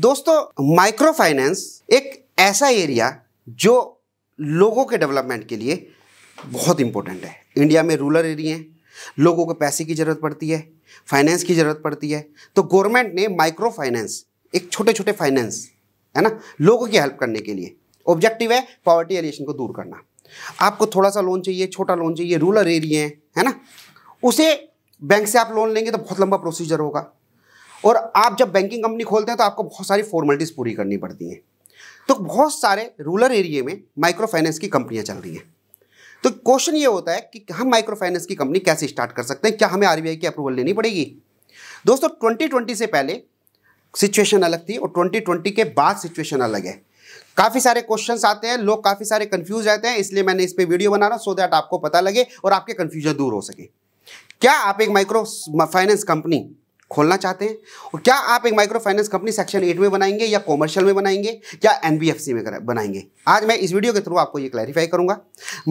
दोस्तों micro finance एक ऐसा एरिया जो लोगों के डेवलपमेंट के लिए बहुत इंपॉर्टेंट है इंडिया में रूरल एरिया हैं लोगों को पैसे की ज़रूरत पड़ती है फाइनेंस की ज़रूरत पड़ती है तो गवर्नमेंट ने माइक्रो फाइनेंस एक छोटे छोटे फाइनेंस है ना लोगों की हेल्प करने के लिए ऑब्जेक्टिव है पॉवर्टी एलिएशन को दूर करना आपको थोड़ा सा लोन चाहिए छोटा लोन चाहिए रूरल एरिया है ना उसे बैंक से आप लोन लेंगे तो बहुत लंबा प्रोसीजर होगा और आप जब बैंकिंग कंपनी खोलते हैं तो आपको बहुत सारी फॉर्मेलिटीज़ पूरी करनी पड़ती हैं तो बहुत सारे रूरल एरिए में माइक्रो फाइनेंस की कंपनियाँ चल रही हैं तो क्वेश्चन ये होता है कि हम माइक्रो फाइनेंस की कंपनी कैसे स्टार्ट कर सकते हैं क्या हमें आरबीआई की अप्रूवल लेनी पड़ेगी दोस्तों 2020 से पहले सिचुएशन अलग थी और 2020 के बाद सिचुएशन अलग है काफ़ी सारे क्वेश्चन आते हैं लोग काफ़ी सारे कन्फ्यूज रहते हैं इसलिए मैंने इस पर वीडियो बना रहा हूँ सो दैट आपको पता लगे और आपके कन्फ्यूजन दूर हो सके क्या आप एक माइक्रो फाइनेंस कंपनी खोलना चाहते हैं और क्या आप एक micro finance company section eight में बनाएंगे या कॉमर्शियल में बनाएंगे या एन में बनाएंगे आज मैं इस वीडियो के थ्रू आपको ये क्लैरिफाई करूंगा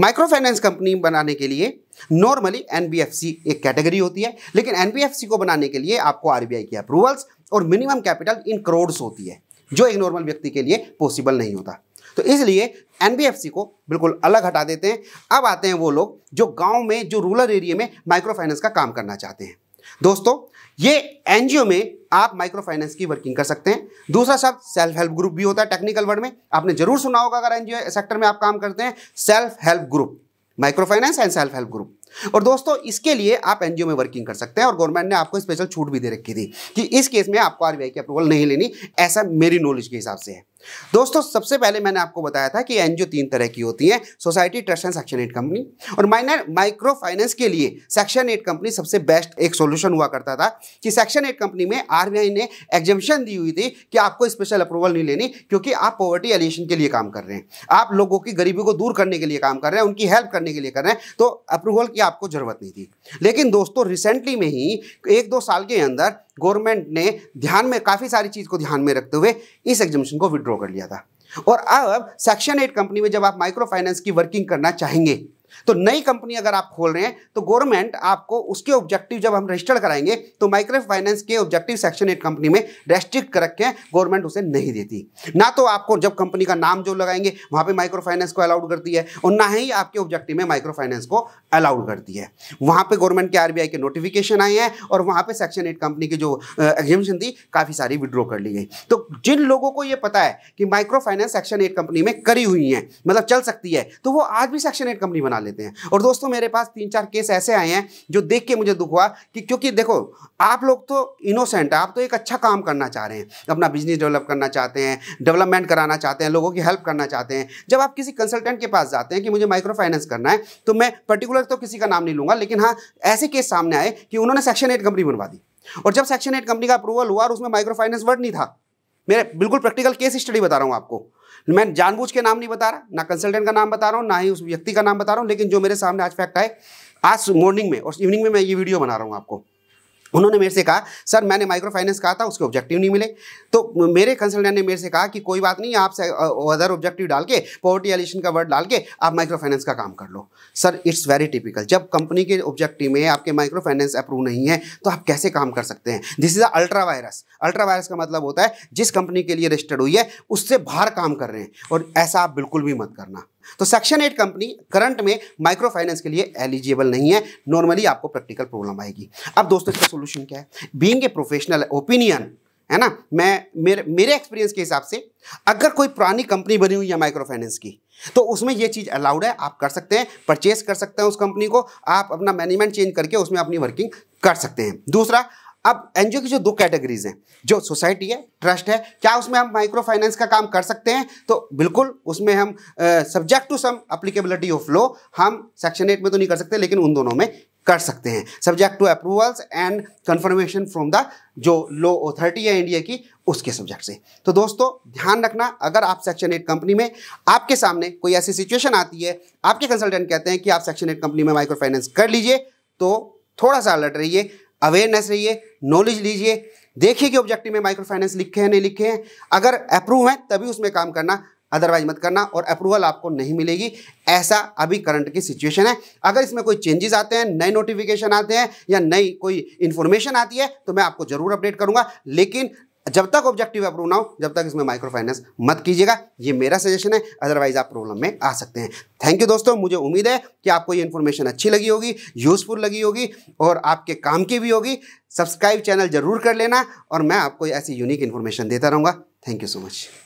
माइक्रो फाइनेंस कंपनी बनाने के लिए नॉर्मली एन एक कैटेगरी होती है लेकिन एन को बनाने के लिए आपको आर की अप्रूवल्स और मिनिमम कैपिटल इन करोड़ होती है जो एक नॉर्मल व्यक्ति के लिए पॉसिबल नहीं होता तो इसलिए एन को बिल्कुल अलग हटा देते हैं अब आते हैं वो लोग जो गांव में जो रूरल एरिया में माइक्रो फाइनेंस का काम करना चाहते हैं दोस्तों ये एनजीओ में आप माइक्रो फाइनेंस की वर्किंग कर सकते हैं दूसरा शब्द सेल्फ हेल्प ग्रुप भी होता है टेक्निकल वर्ड में आपने जरूर सुना होगा अगर एनजीओ सेक्टर में आप काम करते हैं self help group micro finance and self help group और दोस्तों इसके लिए आप एनजीओ में वर्किंग कर सकते हैं और गवर्नमेंट ने आपको स्पेशल छूट भी दे रखी थी कि इस केस में आपको आरबीआई की अप्रूवल नहीं लेनी ऐसा मेरी नॉलेज के हिसाब से है दोस्तों सबसे पहले मैंने आपको बताया था कि एनजीओ तीन तरह की होती हैं society trust and section eight company और माइनर माइक्रो फाइनेंस के लिए सेक्शन एट कंपनी सबसे बेस्ट एक सोल्यूशन हुआ करता था कि सेक्शन एट कंपनी में आरबीआई ने एग्जिबिशन दी हुई थी कि आपको स्पेशल अप्रूवल नहीं लेनी क्योंकि आप पॉवर्टी एलिएशन के लिए काम कर रहे हैं आप लोगों की गरीबी को दूर करने के लिए काम कर रहे हैं उनकी हेल्प करने के लिए कर रहे हैं तो अप्रूवल की आपको जरूरत नहीं थी लेकिन दोस्तों रिसेंटली में ही एक दो साल के अंदर गवर्नमेंट ने ध्यान में काफ़ी सारी चीज़ को ध्यान में रखते हुए इस एग्जामेशन को विड्रॉ कर लिया था और अब सेक्शन एट कंपनी में जब आप माइक्रो फाइनेंस की वर्किंग करना चाहेंगे तो नई कंपनी अगर आप खोल रहे हैं तो गवर्नमेंट आपको उसके ऑब्जेक्टिव जब हम रजिस्टर कराएंगे तो माइक्रो फाइनेंस के ऑब्जेक्टिव सेक्शन एट कंपनी में रेस्ट्रिक्ट कर गवर्नमेंट उसे नहीं देती ना तो आपको जब कंपनी का नाम जो लगाएंगे वहां पर माइक्रो फाइनेंस को अलाउड करती है और ना ही आपके ऑब्जेक्टिव में माइक्रो फाइनेंस को अलाउड करती है वहां पर गवर्नमेंट के आरबीआई के नोटिफिकेशन आए हैं और वहां पर सेक्शन एट कंपनी की जो एग्जिबिशन थी काफ़ी सारी विड्रॉ कर ली गई तो जिन लोगों को यह पता है कि micro finance section eight company में करी हुई है मतलब चल सकती है तो वो आज भी सेक्शन एट कंपनी बना बना लेते हैं और दोस्तों मेरे पास तीन चार केस ऐसे आए हैं जो देख के मुझे दुख हुआ कि क्योंकि देखो आप लोग तो इनोसेंट आप तो एक अच्छा काम करना चाह रहे हैं अपना बिजनेस डेवलप करना चाहते हैं डेवलपमेंट कराना चाहते हैं लोगों की हेल्प करना चाहते हैं जब आप किसी कंसल्टेंट के पास जाते हैं कि मुझे माइक्रो फाइनेंस करना है तो मैं पर्टिकुलर तो किसी का नाम नहीं लूंगा लेकिन हाँ ऐसे केस सामने आए कि उन्होंने सेक्शन एट कंपनी बनवा दी और जब सेक्शन एट कंपनी का अप्रूवल हुआ और उसमें माइक्रो फाइनेंस वर्ड नहीं था मेरे बिल्कुल प्रैक्टिकल केस स्टडी बता रहा हूं आपको मैं जानबूझ के नाम नहीं बता रहा ना कंसल्टेंट का नाम बता रहा हूँ ना ही उस व्यक्ति का नाम बता रहा हूँ लेकिन जो मेरे सामने आज फैक्ट आए आज मॉर्निंग में और इवनिंग में मैं ये वीडियो बना रहा हूँ आपको उन्होंने मेरे से कहा सर मैंने माइक्रो फाइनेंस कहा था उसके ऑब्जेक्टिव नहीं मिले तो मेरे कंसल्टेंट ने मेरे से कहा कि कोई बात नहीं आप अदर ऑब्जेक्टिव डाल के पॉवर्टी एलिशन का वर्ड डाल के आप माइक्रो फाइनेंस का काम कर लो सर इट्स वेरी टिपिकल जब कंपनी के ऑब्जेक्टिव में आपके माइक्रो फाइनेंस अप्रूव नहीं है तो आप कैसे काम कर सकते हैं this is a ultra vires ultra vires का मतलब होता है जिस कंपनी के लिए रजिस्टर्ड हुई है उससे बाहर काम कर रहे हैं और ऐसा आप बिल्कुल भी मत करना तो सेक्शन एट कंपनी करंट में माइक्रो फाइनेंस के लिए एलिजिबल नहीं है नॉर्मली आपको प्रैक्टिकल प्रॉब्लम आएगी अब दोस्तों इसका सोल्यूशन क्या है बींग ए प्रोफेशनल ओपिनियन है ना मैं मेरे मेरे एक्सपीरियंस के हिसाब से अगर कोई पुरानी कंपनी बनी हुई है माइक्रो फाइनेंस की तो उसमें यह चीज़ अलाउड है आप कर सकते हैं परचेस कर सकते हैं उस कंपनी को आप अपना मैनेजमेंट चेंज करके उसमें अपनी वर्किंग कर सकते हैं दूसरा अब एनजीओ की जो दो कैटेगरीज हैं जो सोसाइटी है ट्रस्ट है क्या उसमें हम माइक्रो फाइनेंस का काम कर सकते हैं तो बिल्कुल उसमें हम subject to some applicability of law हम सेक्शन एट में तो नहीं कर सकते लेकिन उन दोनों में कर सकते हैं subject to approvals and confirmation from the जो लॉ अथॉरिटी है इंडिया की उसके सब्जेक्ट से तो दोस्तों ध्यान रखना अगर आप सेक्शन एट कंपनी में आपके सामने कोई ऐसी सिचुएशन आती है आपके कंसल्टेंट कहते हैं कि आप सेक्शन एट कंपनी में माइक्रो फाइनेंस कर लीजिए तो थोड़ा सा अलर्ट रहिए अवेयरनेस रहिए नॉलेज लीजिए देखिए कि ऑब्जेक्टिव में माइक्रो फाइनेंस लिखे हैं नहीं लिखे हैं अगर अप्रूव हैं तभी उसमें काम करना अदरवाइज मत करना और अप्रूवल आपको नहीं मिलेगी ऐसा अभी करंट की सिचुएशन है अगर इसमें कोई चेंजेस आते हैं नए नोटिफिकेशन आते हैं या नई कोई इन्फॉर्मेशन आती है तो मैं आपको ज़रूर अपडेट करूंगा लेकिन जब तक ऑब्जेक्टिव अप्रूव ना हो जब तक इसमें माइक्रो फाइनेंस मत कीजिएगा ये मेरा सजेशन है अदरवाइज आप प्रॉब्लम में आ सकते हैं थैंक यू दोस्तों मुझे उम्मीद है कि आपको ये इन्फॉर्मेशन अच्छी लगी होगी यूज़फुल लगी होगी और आपके काम की भी होगी सब्सक्राइब चैनल जरूर कर लेना और मैं आपको ऐसी यूनिक इन्फॉर्मेशन देता रहूँगा थैंक यू सो मच